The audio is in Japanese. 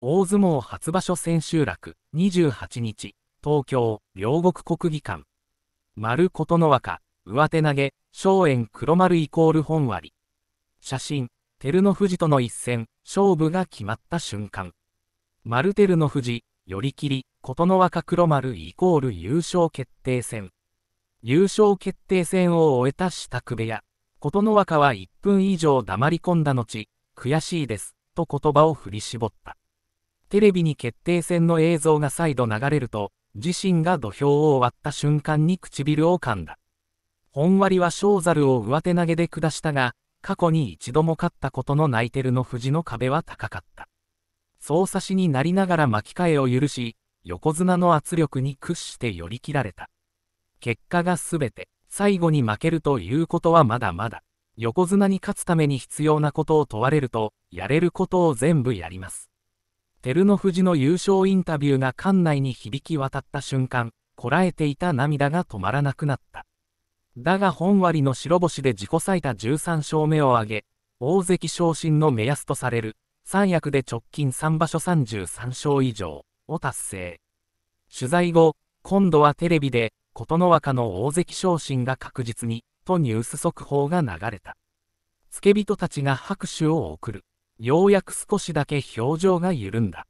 大相撲初場所千秋楽28日東京両国国技館丸琴ノ若上手投げ松園黒丸イコール本割写真照ノ富士との一戦勝負が決まった瞬間丸照ノ富士寄り切り琴ノ若黒丸イコール優勝決定戦優勝決定戦を終えた支度部屋琴ノ若は1分以上黙り込んだ後悔しいですと言葉を振り絞ったテレビに決定戦の映像が再度流れると、自身が土俵を割った瞬間に唇を噛んだ。本割は小猿を上手投げで下したが、過去に一度も勝ったことのないてるの藤の壁は高かった。操作しになりながら巻き替えを許し、横綱の圧力に屈して寄り切られた。結果が全て、最後に負けるということはまだまだ、横綱に勝つために必要なことを問われると、やれることを全部やります。照ノ富士の優勝インタビューが館内に響き渡った瞬間、こらえていた涙が止まらなくなった。だが本割の白星で自己最多13勝目を挙げ、大関昇進の目安とされる、三役で直近3場所33勝以上を達成。取材後、今度はテレビで、琴ノ若の大関昇進が確実に、とニュース速報が流れた。付け人たちが拍手を送る。ようやく少しだけ表情が緩んだ。